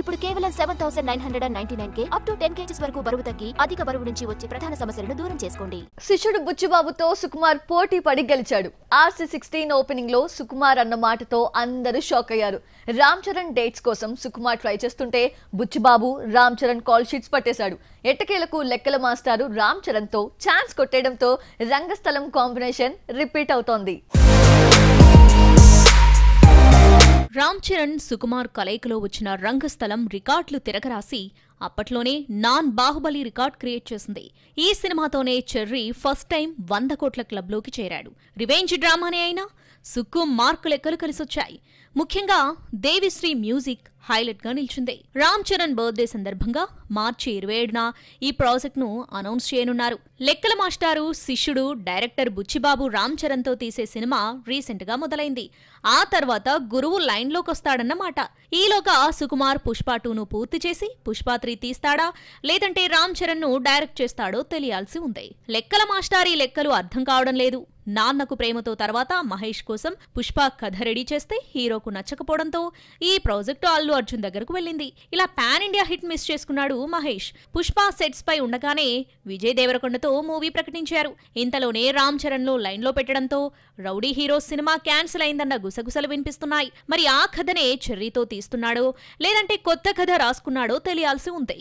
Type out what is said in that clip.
ఇప్పుడు కేవలం seven thousand nine hundred and ninety nine కే అప్ టు టెన్ కేజీస్ వరకు బరువు తగ్గి అధిక బరువు నుంచి వచ్చే ప్రధాన సమస్యలను దూరం చేసుకోండి శిష్యుడు బుచ్చుబాబుతో సుకుమార్ పోటీ పడి గెలిచాడు ఆర్సీ సిక్స్టీన్ ఓపెనింగ్ లో సుకుమార్ అన్న మాటతో అందరూ షాక్ అయ్యారు రామ్ చరణ్ డేట్స్ కోసం సుకుమార్ ట్రై చేస్తుంటే బుచ్చుబాబు రామ్ చరణ్ కాల్ షీట్స్ పట్టేశాడు ఎట్టకేలకు లెక్కల మాస్టారు రామ్ చరణ్ తో ఛాన్స్ కొట్టేయడంతో రంగస్థలం కాంబినేషన్ రిపీట్ అవుతోంది రామ్ చరణ్ సుకుమార్ కలయికలో వచ్చిన రంగస్థలం రికార్డులు తిరగరాసి అప్పట్లోనే నాన్ బాహుబలి రికార్డ్ క్రియేట్ చేసింది ఈ సినిమాతోనే చెర్రీ ఫస్ట్ టైం వంద కోట్ల క్లబ్లోకి చేరాడు రివెంజ్ డ్రామానే అయినా సుక్కు మార్కు లెక్కలు కలిసొచ్చాయి ముఖ్యంగా దేవిశ్రీ మ్యూజిక్ హైలైట్ గా నిలిచింది రామ్ చరణ్ బర్త్డే సందర్భంగా మార్చి ఇరవై ఏడున ఈ ప్రాజెక్ట్ ను అనౌన్స్ చేయనున్నారు లెక్కల మాస్టారు శిష్యుడు డైరెక్టర్ బుచ్చిబాబు రామ్ చరణ్ తో తీసే సినిమా రీసెంట్ గా మొదలైంది ఆ తర్వాత గురువు లైన్ లోకి వస్తాడన్నమాట ఈలోగా సుకుమార్ పుష్ప టూను పూర్తి చేసి పుష్ప త్రీ తీస్తాడా లేదంటే రామ్ చరణ్ ను డైరెక్ట్ చేస్తాడో తెలియాల్సి ఉంది లెక్కల మాస్టారీ లెక్కలు అర్థం కావడం లేదు నాన్నకు ప్రేమతో తర్వాత మహేష్ కోసం పుష్ప కథ రెడీ చేస్తే హీరోకు నచ్చకపోవడంతో ఈ ప్రాజెక్టు అల్లు అర్జున్ దగ్గరకు వెళ్ళింది ఇలా పాన్ ఇండియా హిట్ మిస్ చేసుకున్నాడు మహేష్ పుష్ప సెట్స్ పై ఉండగానే విజయ్ దేవరకొండతో మూవీ ప్రకటించారు ఇంతలోనే రామ్ చరణ్ లో లైన్ లో పెట్టడంతో రౌడీ హీరో సినిమా క్యాన్సిల్ అయిందన్న గుసగుసలు వినిపిస్తున్నాయి మరి ఆ కథనే చెర్రీతో తీస్తున్నాడో లేదంటే కొత్త కథ రాసుకున్నాడో తెలియాల్సి ఉంది